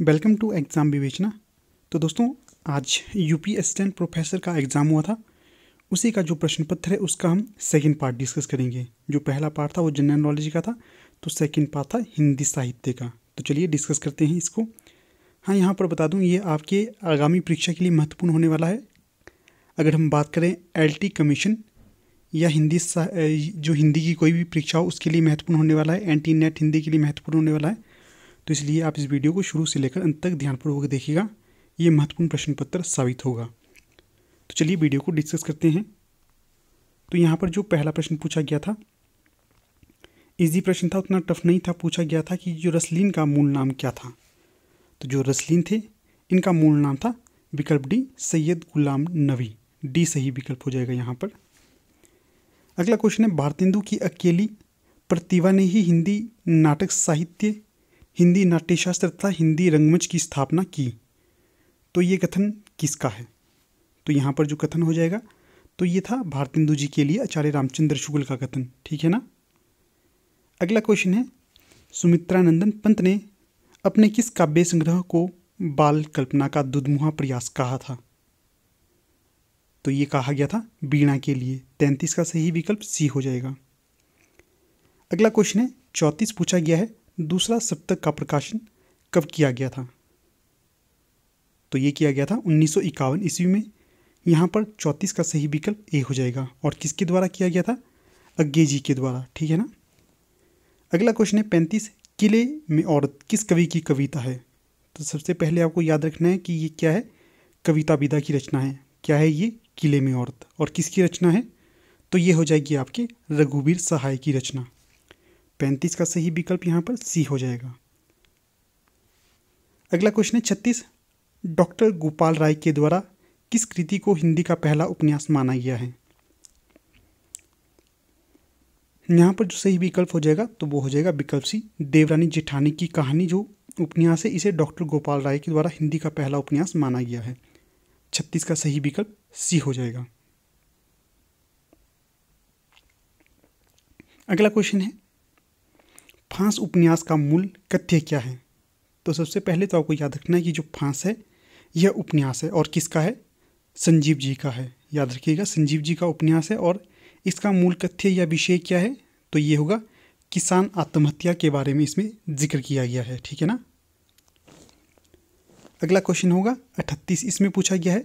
welcome to exam विवेचना तो दोस्तों आज यूपी असिस्टेंट प्रोफेसर का एग्ज़ाम हुआ था उसी का जो प्रश्न पत्र है उसका हम सेकंड पार्ट डिस्कस करेंगे जो पहला पार्ट था वो जनरल नॉलेज का था तो सेकंड पार्ट था हिंदी साहित्य का तो चलिए डिस्कस करते हैं इसको हाँ यहाँ पर बता दूँ ये आपके आगामी परीक्षा के लिए महत्वपूर्ण होने वाला है अगर हम बात करें एल कमीशन या हिंदी जो हिंदी की कोई भी परीक्षा हो उसके लिए महत्वपूर्ण होने वाला है एंटी नेट हिंदी के लिए महत्वपूर्ण होने वाला है तो इसलिए आप इस वीडियो को शुरू से लेकर अंत तक ध्यानपूर्वक देखिएगा ये महत्वपूर्ण प्रश्न पत्र साबित होगा तो चलिए वीडियो को डिस्कस करते हैं तो यहाँ पर जो पहला प्रश्न पूछा गया था इजी प्रश्न था उतना टफ नहीं था पूछा गया था कि जो रसलीन का मूल नाम क्या था तो जो रसलीन थे इनका मूल नाम था विकल्प डी सैयद गुलाम नबी डी सही विकल्प हो जाएगा यहाँ पर अगला क्वेश्चन है भारतेंदु की अकेली प्रतिभा ने ही हिंदी नाटक साहित्य हिंदी नाट्यशास्त्र तथा हिंदी रंगमंच की स्थापना की तो ये कथन किसका है तो यहाँ पर जो कथन हो जाएगा तो ये था भारतेंदु जी के लिए आचार्य रामचंद्र शुक्ल का कथन ठीक है ना अगला क्वेश्चन है सुमित्रानंदन पंत ने अपने किस काव्य संग्रह को बाल कल्पना का दुधमुहा प्रयास कहा था तो ये कहा गया था बीणा के लिए तैंतीस का सही विकल्प सी हो जाएगा अगला क्वेश्चन है चौंतीस पूछा गया है दूसरा सप्तक का प्रकाशन कब किया गया था तो ये किया गया था उन्नीस ईस्वी में यहाँ पर चौंतीस का सही विकल्प ए हो जाएगा और किसके द्वारा किया गया था अज्ञे जी के द्वारा ठीक है ना अगला क्वेश्चन है पैंतीस किले में औरत किस कवि की कविता है तो सबसे पहले आपको याद रखना है कि ये क्या है कविता विदा की रचना है क्या है ये किले में औरत और किसकी रचना है तो ये हो जाएगी आपके रघुवीर सहाय की रचना पैंतीस का सही विकल्प यहाँ पर सी हो जाएगा अगला क्वेश्चन है छत्तीस डॉक्टर गोपाल राय के द्वारा किस कृति को हिंदी का पहला उपन्यास माना गया है यहाँ पर जो सही विकल्प हो जाएगा तो वो हो जाएगा विकल्प सी देवरानी जेठानी की कहानी जो उपन्यास है इसे डॉक्टर गोपाल राय के द्वारा हिंदी का पहला उपन्यास माना गया है छत्तीस का सही विकल्प सी हो जाएगा अगला क्वेश्चन है फांस उपन्यास का मूल कथ्य क्या है तो सबसे पहले तो आपको याद रखना है कि जो फांस है यह उपन्यास है और किसका है संजीव जी का है याद रखिएगा संजीव जी का उपन्यास है और इसका मूल कथ्य या विषय क्या है तो ये होगा किसान आत्महत्या के बारे में इसमें जिक्र किया गया है ठीक है ना अगला क्वेश्चन होगा अठतीस इसमें पूछा गया है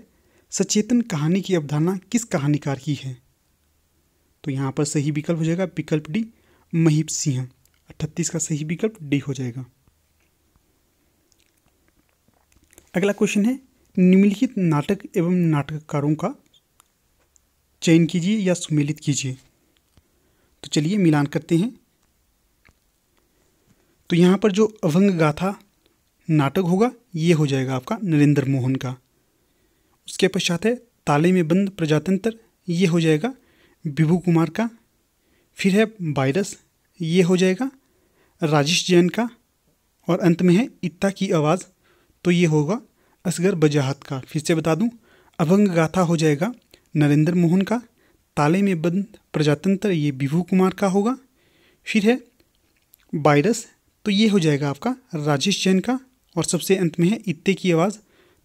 सचेतन कहानी की अवधारणा किस कहानीकार की है तो यहाँ पर सही विकल्प हो जाएगा विकल्प डी महीप सिंह अट्ठतीस का सही विकल्प डी हो जाएगा अगला क्वेश्चन है निम्नलिखित नाटक एवं नाटककारों का चयन कीजिए या सुमेलित कीजिए तो चलिए मिलान करते हैं तो यहाँ पर जो अभंग गाथा नाटक होगा ये हो जाएगा आपका नरेंद्र मोहन का उसके पश्चात है ताले में बंद प्रजातंत्र ये हो जाएगा विभू कुमार का फिर है वायरस ये हो जाएगा राजेश जैन का और अंत में है इत्ता की आवाज़ तो ये होगा असगर बजाहत का फिर से बता दूं अभंग गाथा हो जाएगा नरेंद्र मोहन का ताले में बंद प्रजातंत्र ये विभू कुमार का होगा फिर है वायरस तो ये हो जाएगा आपका राजेश जैन का और सबसे अंत में है इत्ते की आवाज़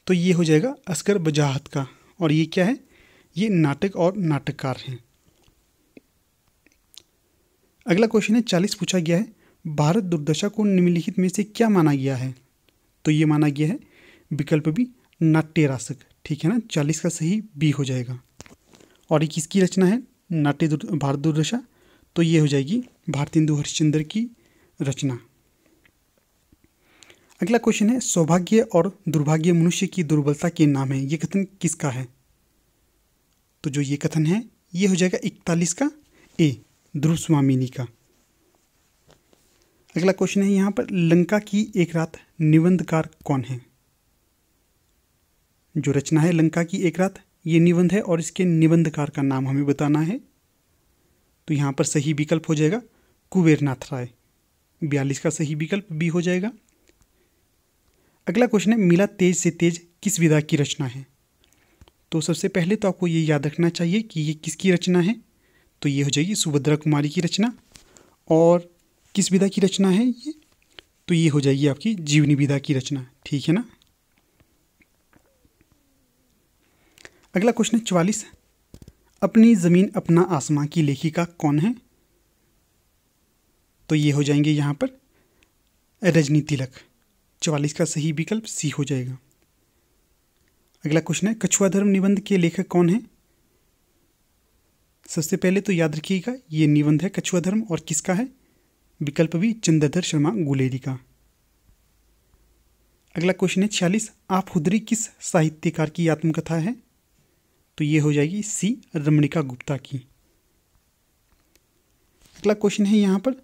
तो ये हो जाएगा असगर बजाहत का और ये क्या है ये नाटक और नाटककार हैं अगला क्वेश्चन है चालीस पूछा गया है भारत दुर्दशा को निम्नलिखित में से क्या माना गया है तो ये माना गया है विकल्प बी नाट्य ठीक है ना चालीस का सही बी हो जाएगा और ये किसकी रचना है नाट्य भारत दुर्दशा तो ये हो जाएगी भारतेंदु हरिश्चंद्र की रचना अगला क्वेश्चन है सौभाग्य और दुर्भाग्य मनुष्य की दुर्बलता के नाम है ये कथन किसका है तो जो ये कथन है ये हो जाएगा इकतालीस का ए ध्रुव स्वामिनी का अगला क्वेश्चन है यहाँ पर लंका की एक रात निबंधकार कौन है जो रचना है लंका की एक रात ये निबंध है और इसके निबंधकार का नाम हमें बताना है तो यहाँ पर सही विकल्प हो जाएगा कुबेरनाथ राय बयालीस का सही विकल्प बी हो जाएगा अगला क्वेश्चन है मिला तेज से तेज किस विधा की रचना है तो सबसे पहले तो आपको ये याद रखना चाहिए कि ये किसकी रचना है तो ये हो जाएगी सुभद्रा कुमारी की रचना और किस विधा की रचना है ये तो ये हो जाएगी आपकी जीवनी विधा की रचना ठीक है ना अगला क्वेश्चन है चवालीस अपनी ज़मीन अपना आसमां की लेखिका कौन है तो ये हो जाएंगे यहां पर रजनी तिलक चवालीस का सही विकल्प सी हो जाएगा अगला क्वेश्चन है कछुआ धर्म निबंध के लेखक कौन है सबसे पहले तो याद रखिएगा ये निबंध है कछुआ धर्म और किसका है विकल्प भी चंद्रधर शर्मा गुलेरी का अगला क्वेश्चन है छियालीस आप हुदरी किस साहित्यकार की आत्मकथा है तो ये हो जाएगी सी रमणिका गुप्ता की अगला क्वेश्चन है यहाँ पर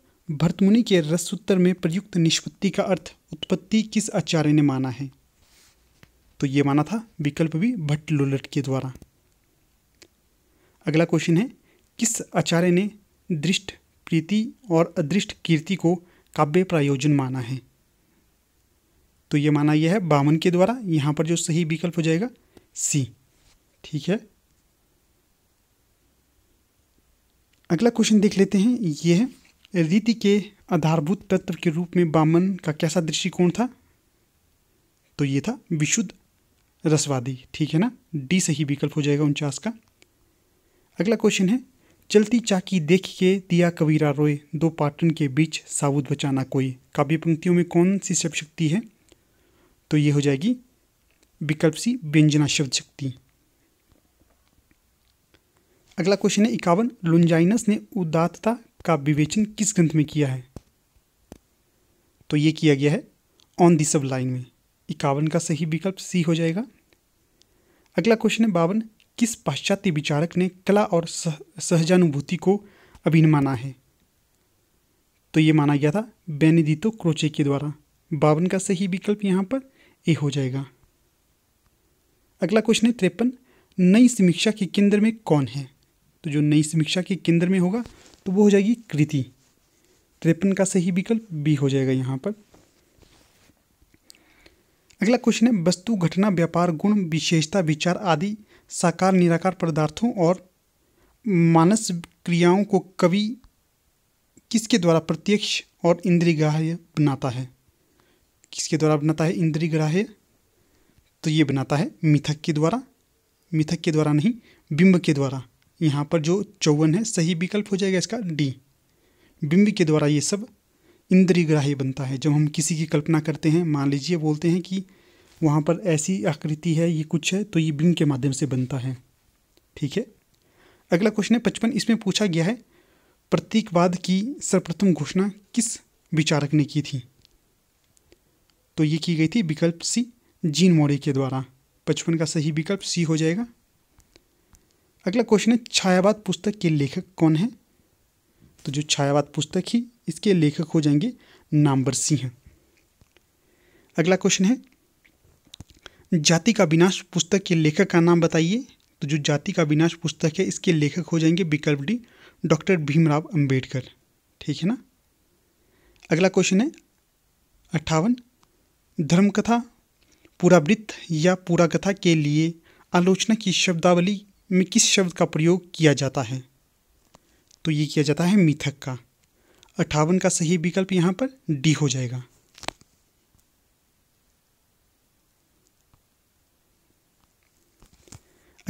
भरतमुनि के रसोत्तर में प्रयुक्त निष्पत्ति का अर्थ उत्पत्ति किस आचार्य ने माना है तो ये माना था विकल्प भी भट्ट लोलट के द्वारा अगला क्वेश्चन है किस आचार्य ने दृष्ट प्रीति और अदृष्ट कीर्ति को काव्य प्रायोजन माना है तो ये माना यह है बामन के द्वारा यहाँ पर जो सही विकल्प हो जाएगा सी ठीक है अगला क्वेश्चन देख लेते हैं ये है रीति के आधारभूत तत्व के रूप में बामन का कैसा दृष्टिकोण था तो ये था विशुद्ध रसवादी ठीक है ना डी सही विकल्प हो जाएगा उनचास का अगला क्वेश्चन है चलती चाकी देख के दिया कबीरा रोए दो पाटन के बीच साबुत बचाना कोई काव्य पंक्तियों में कौन सी शब्द शक्ति है तो ये हो जाएगी विकल्प सी व्यंजना शब्द शक्ति अगला क्वेश्चन है इक्यावन लुंजाइनस ने उदात्तता का विवेचन किस ग्रंथ में किया है तो ये किया गया है ऑन दी सब लाइन में इक्यावन का सही विकल्प सी हो जाएगा अगला क्वेश्चन है बावन किस पाश्चात्य विचारक ने कला और सह, सहजानुभूति को अभिन माना है तो ये माना गया था बेनिदितो क्रोचे के द्वारा बावन का सही विकल्प यहाँ पर ए हो जाएगा अगला क्वेश्चन है त्रेपन नई समीक्षा के केंद्र में कौन है तो जो नई समीक्षा के केंद्र में होगा तो वो हो जाएगी कृति त्रेपन का सही विकल्प बी हो जाएगा यहाँ पर अगला क्वेश्चन है वस्तु घटना व्यापार गुण विशेषता विचार आदि साकार निराकार पदार्थों और मानस क्रियाओं को कवि किसके द्वारा प्रत्यक्ष और ग्राह्य बनाता है किसके द्वारा बनाता है ग्राह्य तो ये बनाता है मिथक के द्वारा मिथक के द्वारा नहीं बिंब के द्वारा यहाँ पर जो चौवन है सही विकल्प हो जाएगा इसका डी बिंब के द्वारा ये सब ग्राह्य बनता है जब हम किसी की कल्पना करते हैं मान लीजिए बोलते हैं कि वहाँ पर ऐसी आकृति है ये कुछ है तो ये बिन के माध्यम से बनता है ठीक है अगला क्वेश्चन है पचपन इसमें पूछा गया है प्रतीकवाद की सर्वप्रथम घोषणा किस विचारक ने की थी तो ये की गई थी विकल्प सी जीन मौर्य के द्वारा पचपन का सही विकल्प सी हो जाएगा अगला क्वेश्चन है छायावाद पुस्तक के लेखक कौन है तो जो छायावाद पुस्तक ही इसके लेखक हो जाएंगे नामबर सिंह अगला क्वेश्चन है जाति का विनाश पुस्तक के लेखक का नाम बताइए तो जो जाति का विनाश पुस्तक है इसके लेखक हो जाएंगे विकल्प डी डॉक्टर भीमराव अंबेडकर ठीक है ना अगला क्वेश्चन है अट्ठावन धर्मकथा पूरा वृत्त या पूरा कथा के लिए आलोचना की शब्दावली में किस शब्द का प्रयोग किया जाता है तो ये किया जाता है मिथक का अट्ठावन का सही विकल्प यहाँ पर डी हो जाएगा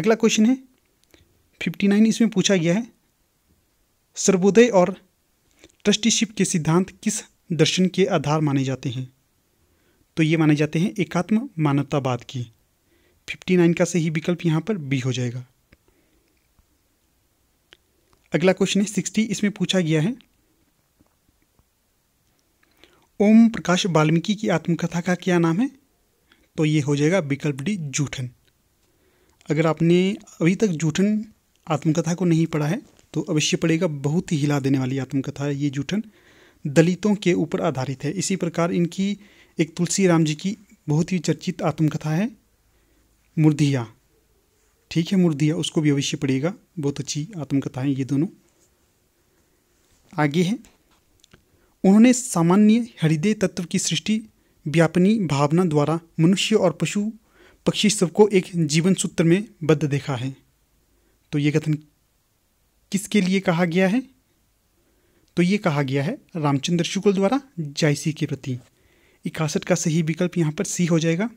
अगला क्वेश्चन है फिफ्टी नाइन इसमें पूछा गया है सर्वोदय और ट्रस्टीशिप के सिद्धांत किस दर्शन के आधार माने जाते हैं तो ये माने जाते हैं एकात्म मानवतावाद की फिफ्टी नाइन का सही विकल्प यहाँ पर बी हो जाएगा अगला क्वेश्चन है सिक्सटी इसमें पूछा गया है ओम प्रकाश वाल्मीकि की आत्मकथा का क्या नाम है तो ये हो जाएगा विकल्प डी जूठन अगर आपने अभी तक जूठन आत्मकथा को नहीं पढ़ा है तो अवश्य पड़ेगा बहुत ही हिला देने वाली आत्मकथा है ये जूठन दलितों के ऊपर आधारित है इसी प्रकार इनकी एक तुलसी राम जी की बहुत ही चर्चित आत्मकथा है मुर्दिया ठीक है मुर्दिया उसको भी अवश्य पड़ेगा बहुत अच्छी आत्मकथा है ये दोनों आगे है उन्होंने सामान्य हृदय तत्व की सृष्टि व्यापनी भावना द्वारा मनुष्य और पशु पक्षी सबको एक जीवन सूत्र में बद्ध देखा है तो ये कथन किसके लिए कहा गया है तो ये कहा गया है रामचंद्र शुक्ल द्वारा जायसी के प्रति इकासठ का सही विकल्प यहाँ पर सी हो जाएगा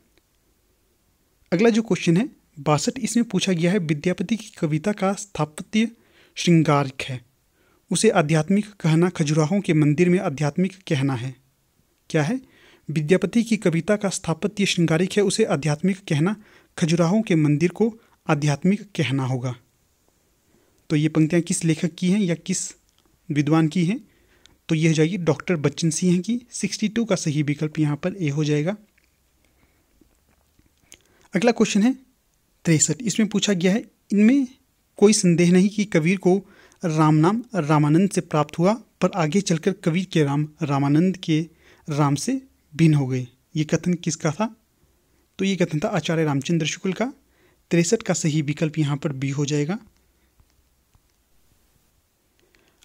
अगला जो क्वेश्चन है बासठ इसमें पूछा गया है विद्यापति की कविता का स्थापत्य श्रृंगारिक है उसे आध्यात्मिक कहना खजुराहों के मंदिर में आध्यात्मिक कहना है क्या है विद्यापति की कविता का स्थापत्य श्रृंगारिक है उसे आध्यात्मिक कहना खजुराहों के मंदिर को आध्यात्मिक कहना होगा तो ये पंक्तियाँ किस लेखक की हैं या किस विद्वान की हैं तो यह जाएगी डॉक्टर बच्चन सिंह की सिक्सटी टू का सही विकल्प यहाँ पर ए हो जाएगा अगला क्वेश्चन है तिरसठ इसमें पूछा गया है इनमें कोई संदेह नहीं कि कबीर को राम नाम रामानंद से प्राप्त हुआ पर आगे चलकर कबीर के राम रामानंद के राम से भिन्न हो गई ये कथन किसका था तो ये कथन था आचार्य रामचंद्र शुक्ल का तिरसठ का सही विकल्प यहाँ पर बी हो जाएगा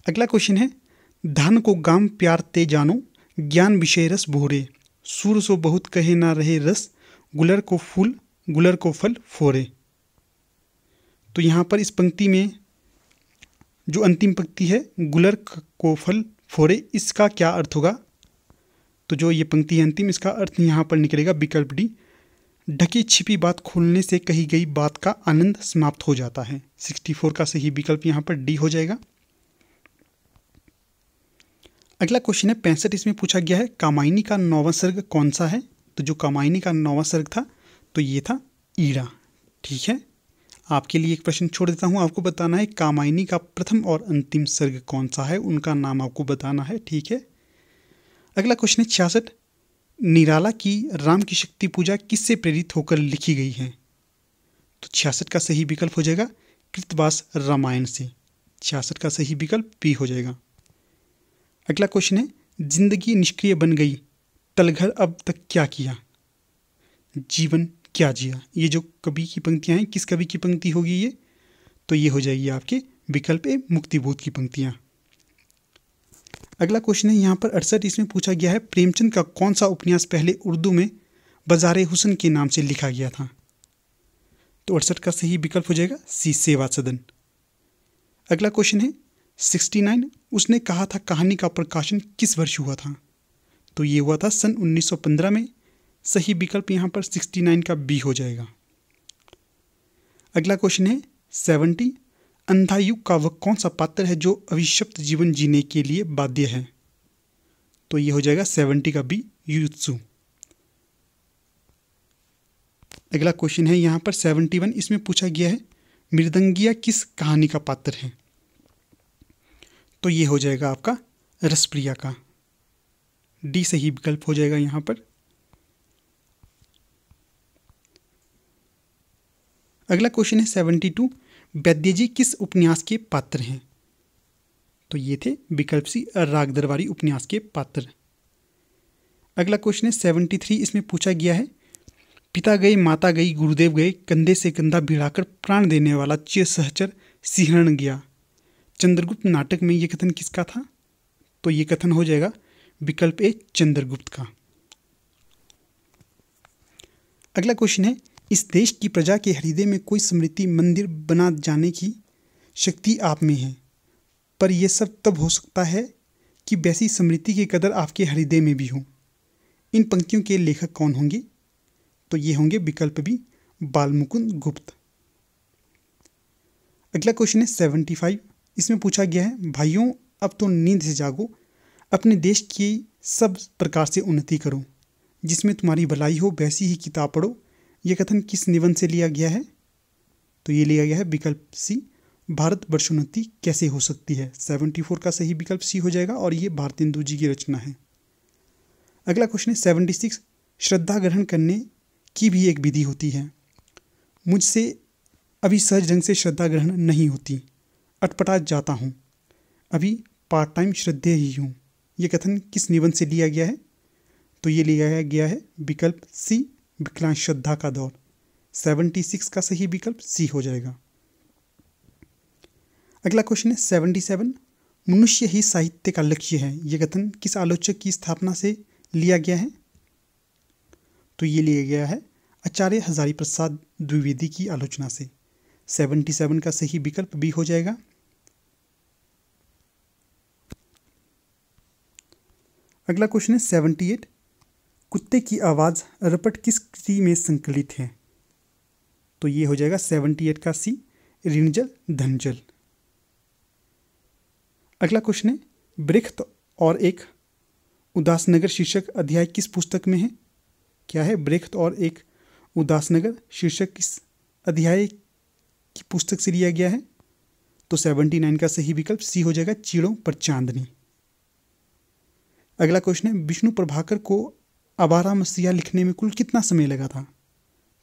अगला क्वेश्चन है धन को गाम प्यार ते जानो ज्ञान विषय रस भोरे सूर सो बहुत कहे ना रहे रस गुलर को फूल गुलर को फल फोरे तो यहाँ पर इस पंक्ति में जो अंतिम पंक्ति है गुलर को फल फोरे इसका क्या अर्थ होगा तो जो ये पंक्ति है अंतिम इसका अर्थ यहाँ पर निकलेगा विकल्प डी ढकी छिपी बात खोलने से कही गई बात का आनंद समाप्त हो जाता है 64 का सही विकल्प यहाँ पर डी हो जाएगा अगला क्वेश्चन है पैंसठ इसमें पूछा गया है कामायनी का नौवा सर्ग कौन सा है तो जो कामायनी का नौवा सर्ग था तो ये था ईरा ठीक है आपके लिए एक प्रश्न छोड़ देता हूँ आपको बताना है कामायनी का प्रथम और अंतिम सर्ग कौन सा है उनका नाम आपको बताना है ठीक है अगला क्वेश्चन है छियासठ निराला की राम की शक्ति पूजा किससे प्रेरित होकर लिखी गई है तो छियासठ का सही विकल्प हो जाएगा कृतवास रामायण से छियासठ का सही विकल्प बी हो जाएगा अगला क्वेश्चन है जिंदगी निष्क्रिय बन गई तलघर अब तक क्या किया जीवन क्या जिया ये जो कवि की पंक्तियां हैं किस कवि की पंक्ति होगी ये तो ये हो जाएगी आपके विकल्प ए मुक्तिबोध की पंक्तियां अगला क्वेश्चन है यहाँ पर अड़सठ इसमें पूछा गया है प्रेमचंद का कौन सा उपन्यास पहले उर्दू में बाजार हुसन के नाम से लिखा गया था तो अड़सठ का सही विकल्प हो जाएगा सी सेवा सदन अगला क्वेश्चन है सिक्सटी नाइन उसने कहा था कहानी का प्रकाशन किस वर्ष हुआ था तो ये हुआ था सन 1915 में सही विकल्प यहाँ पर 69 का बी हो जाएगा अगला क्वेश्चन है सेवनटी अंधायु का वह कौन सा पात्र है जो अभिशप्त जीवन जीने के लिए बाध्य है तो यह हो जाएगा सेवेंटी का बी युत्सु अगला क्वेश्चन है यहां पर सेवेंटी वन इसमें पूछा गया है मृदंगिया किस कहानी का पात्र है तो यह हो जाएगा आपका रसप्रिया का डी सही विकल्प हो जाएगा यहां पर अगला क्वेश्चन है सेवेंटी टू वैद्य जी किस उपन्यास के पात्र हैं तो ये थे विकल्प सी राग दरबारी उपन्यास के पात्र अगला क्वेश्चन है सेवेंटी थ्री इसमें पूछा गया है पिता गए माता गई गुरुदेव गए कंधे से कंधा भिड़ाकर प्राण देने वाला चिय सहचर सिहरण गया चंद्रगुप्त नाटक में ये कथन किसका था तो ये कथन हो जाएगा विकल्प ए चंद्रगुप्त का अगला क्वेश्चन है इस देश की प्रजा के हृदय में कोई स्मृति मंदिर बना जाने की शक्ति आप में है पर यह सब तब हो सकता है कि वैसी स्मृति की कदर आपके हृदय में भी हो इन पंक्तियों के लेखक कौन होंगे तो ये होंगे विकल्प भी बालमुकुंद गुप्त अगला क्वेश्चन है सेवेंटी फाइव इसमें पूछा गया है भाइयों अब तो नींद से जागो अपने देश की सब प्रकार से उन्नति करो जिसमें तुम्हारी भलाई हो वैसी ही किताब पढ़ो यह कथन किस निबंध से लिया गया है तो ये लिया गया है विकल्प सी भारत वर्षोन्नति कैसे हो सकती है सेवेंटी फोर का सही विकल्प सी हो जाएगा और ये भारतेंदु जी की रचना है अगला क्वेश्चन है सेवेंटी सिक्स श्रद्धा ग्रहण करने की भी एक विधि होती है मुझसे अभी सहज ढंग से श्रद्धा ग्रहण नहीं होती अटपटा जाता हूँ अभी पार्ट टाइम श्रद्धे ही हूँ ये कथन किस निबंध से लिया गया है तो ये लिया गया है विकल्प सी विकलांग श्रद्धा का दौर 76 का सही विकल्प सी हो जाएगा अगला क्वेश्चन है 77 मनुष्य ही साहित्य का लक्ष्य है ये कथन किस आलोचक की स्थापना से लिया गया है तो ये लिया गया है आचार्य हजारी प्रसाद द्विवेदी की आलोचना से 77 का सही विकल्प बी हो जाएगा अगला क्वेश्चन है 78 कुत्ते की आवाज़ रपट किस सी में संकलित है तो ये हो जाएगा सेवेंटी एट का सी ऋणजल धनजल अगला क्वेश्चन है ब्रिख्त तो और एक उदासनगर शीर्षक अध्याय किस पुस्तक में है क्या है ब्रेख्त और एक उदासनगर शीर्षक किस अध्याय की पुस्तक से लिया गया है तो सेवेंटी नाइन का सही विकल्प सी हो जाएगा चीड़ों पर चांदनी अगला क्वेश्चन है विष्णु प्रभाकर को अबारा मसीहा लिखने में कुल कितना समय लगा था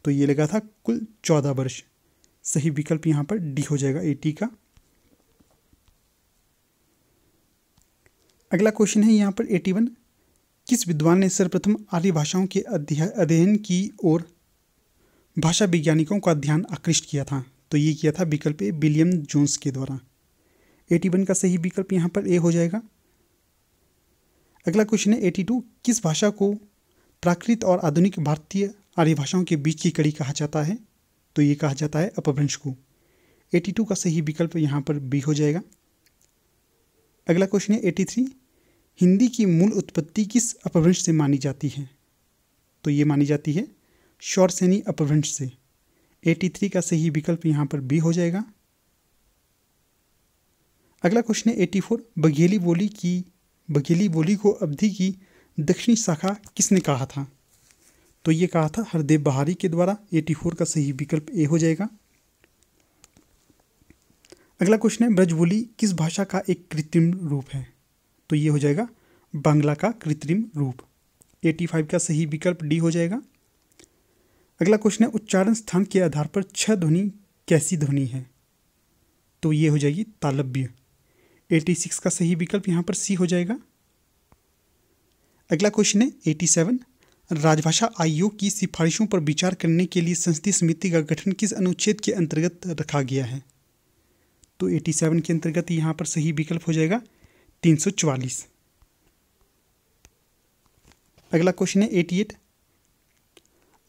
तो ये लगा था कुल चौदह वर्ष सही विकल्प यहां पर डी हो जाएगा टी का अगला क्वेश्चन है यहां पर एटी वन किस विद्वान ने सर्वप्रथम आर्य भाषाओं के अध्ययन की ओर भाषा वैज्ञानिकों का ध्यान आकृष्ट किया था तो ये किया था विकल्प ए विलियम जोन्स के द्वारा एटी वन का सही विकल्प यहां पर ए हो जाएगा अगला क्वेश्चन है एटी टू किस भाषा को प्राकृत और आधुनिक भारतीय आर्य भाषाओं के बीच की कड़ी कहा जाता है तो ये कहा जाता है अपभ्रंश को 82 का सही विकल्प यहाँ पर बी हो जाएगा अगला क्वेश्चन है 83 हिंदी की मूल उत्पत्ति किस अपभ्रंश से मानी जाती है तो ये मानी जाती है शौरसेनी अपभ्रंश से 83 का सही विकल्प यहाँ पर बी हो जाएगा अगला क्वेश्चन है 84 बघेली बोली की बघेली बोली को अवधि की दक्षिणी शाखा किसने कहा था तो ये कहा था हरदेव बहारी के द्वारा एटी फोर का सही विकल्प ए हो जाएगा अगला क्वेश्चन है ब्रजबोली किस भाषा का एक कृत्रिम रूप है तो ये हो जाएगा बांग्ला का कृत्रिम रूप 85 का सही विकल्प डी हो जाएगा अगला क्वेश्चन है उच्चारण स्थान के आधार पर छह ध्वनि कैसी ध्वनि है तो ये हो जाएगी तालब्य 86 का सही विकल्प यहाँ पर सी हो जाएगा अगला क्वेश्चन है एटी सेवन राजभाषा आयोग की सिफारिशों पर विचार करने के लिए संसदीय समिति का गठन किस अनुच्छेद के अंतर्गत रखा गया है तो 87 के अंतर्गत यहाँ पर सही विकल्प हो जाएगा 344 अगला क्वेश्चन है 88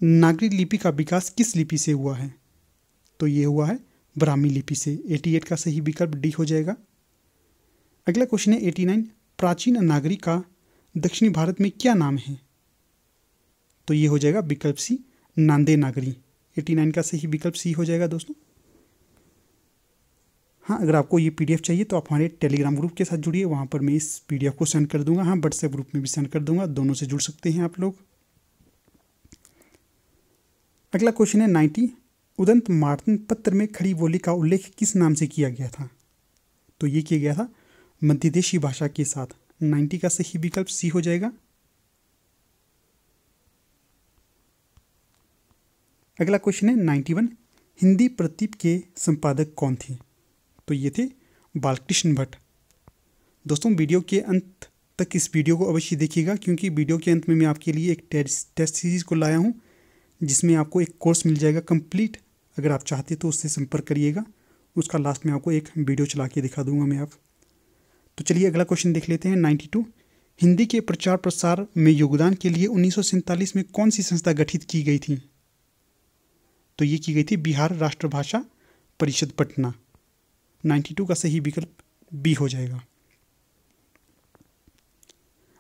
नागरी लिपि का विकास किस लिपि से हुआ है तो ये हुआ है ब्राह्मी लिपि से 88 का सही विकल्प डी हो जाएगा अगला क्वेश्चन है 89 प्राचीन नागरी का दक्षिणी भारत में क्या नाम है तो ये हो जाएगा विकल्प सी नांदे नागरी एटी नाइन का सही विकल्प सी हो जाएगा दोस्तों हाँ अगर आपको ये पीडीएफ चाहिए तो आप हमारे टेलीग्राम ग्रुप के साथ जुड़िए वहाँ पर मैं इस पीडीएफ को सेंड कर दूंगा हाँ व्हाट्सएप ग्रुप में भी सेंड कर दूंगा दोनों से जुड़ सकते हैं आप लोग अगला क्वेश्चन है नाइन्टी उदंत मार्तन पत्र में खड़ी बोली का उल्लेख किस नाम से किया गया था तो ये किया गया था मध्यदेशी भाषा के साथ 90 का सही विकल्प सी हो जाएगा अगला क्वेश्चन है नाइन्टी वन हिंदी प्रतीप के संपादक कौन थे तो ये थे बालकृष्ण भट्ट दोस्तों वीडियो के अंत तक इस वीडियो को अवश्य देखिएगा क्योंकि वीडियो के अंत में मैं आपके लिए एक टेस्ट सीरीज़ को लाया हूँ जिसमें आपको एक कोर्स मिल जाएगा कंप्लीट अगर आप चाहते तो उससे संपर्क करिएगा उसका लास्ट में आपको एक वीडियो चला के दिखा दूंगा मैं आप तो चलिए अगला क्वेश्चन देख लेते हैं 92 हिंदी के प्रचार प्रसार में योगदान के लिए उन्नीस में कौन सी संस्था गठित की गई थी तो ये की गई थी बिहार राष्ट्रभाषा परिषद पटना 92 का सही विकल्प बी हो जाएगा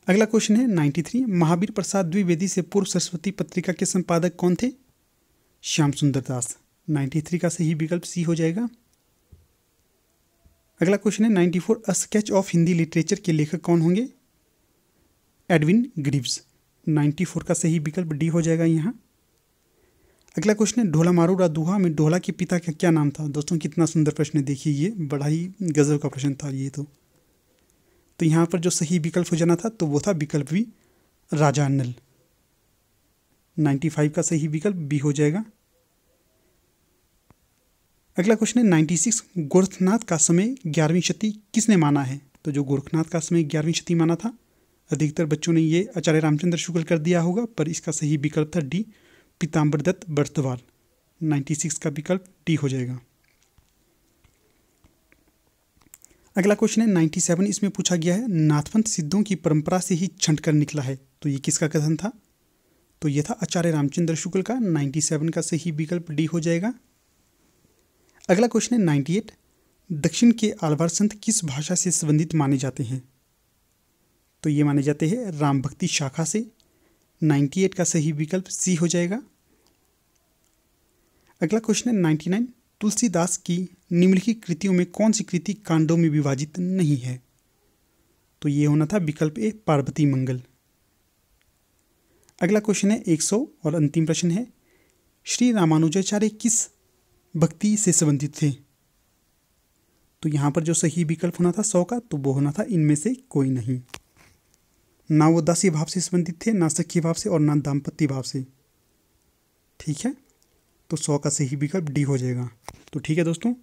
अगला क्वेश्चन है 93 महावीर प्रसाद द्विवेदी से पूर्व सरस्वती पत्रिका के संपादक कौन थे श्याम सुंदर दास थ्री का सही विकल्प सी हो जाएगा अगला क्वेश्चन है ninety four a sketch of Hindi literature के लेखक कौन होंगे एडविन ग्रीव्स नाइन्टी फोर का सही विकल्प डी हो जाएगा यहाँ अगला क्वेश्चन है ढोला मारू रादूहा में ढोला के पिता का क्या नाम था दोस्तों कितना सुंदर प्रश्न देखिए ये बड़ा ही गजब का प्रश्न था ये तो तो यहाँ पर जो सही विकल्प हो जाना था तो वो था विकल्प भी राजा नल नाइन्टी फाइव का सही विकल्प बी हो जाएगा अगला क्वेश्चन है नाइन्टी सिक्स गोरखनाथ का समय ग्यारहवीं शती किसने माना है तो जो गोरखनाथ का समय ग्यारहवीं शती माना था अधिकतर बच्चों ने ये आचार्य रामचंद्र शुक्ल कर दिया होगा पर इसका सही विकल्प था D Pitambar Dutt Barthwal ninety six का विकल्प डी हो जाएगा अगला क्वेश्चन है नाइन्टी सेवन इसमें पूछा गया है नाथपंथ सिद्धों की परंपरा से ही छंट कर निकला है तो ये किसका कथन था तो ये था आचार्य रामचंद्र शुक्ल का नाइन्टी सेवन का सही विकल्प डी हो जाएगा अगला क्वेश्चन है नाइन्टी एट दक्षिण के आलवार संत किस भाषा से संबंधित माने जाते हैं तो ये माने जाते हैं राम भक्ति शाखा से नाइन्टी एट का सही विकल्प सी हो जाएगा अगला क्वेश्चन है नाइन्टी नाइन तुलसीदास की निम्नलिखित कृतियों में कौन सी कृति कांडों में विभाजित नहीं है तो ये होना था विकल्प ए पार्वती मंगल अगला क्वेश्चन है एक सौ और अंतिम प्रश्न है श्री रामानुजाचार्य किस भक्ति से संबंधित थे तो यहाँ पर जो सही विकल्प होना था सौ का तो वो होना था इनमें से कोई नहीं ना वो दासी भाव से संबंधित थे ना सखी भाव से और ना दाम्पत्य भाव से ठीक है तो सौ का सही विकल्प डी हो जाएगा तो ठीक है दोस्तों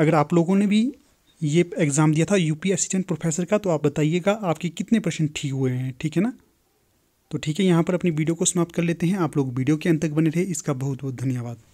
अगर आप लोगों ने भी ये एग्ज़ाम दिया था यूपी असिस्टेंट प्रोफेसर का तो आप बताइएगा आपके कितने प्रश्न ठीक हुए हैं ठीक है ना तो ठीक है यहाँ पर अपनी वीडियो को समाप्त कर लेते हैं आप लोग वीडियो के अंत तक बने रहे इसका बहुत बहुत धन्यवाद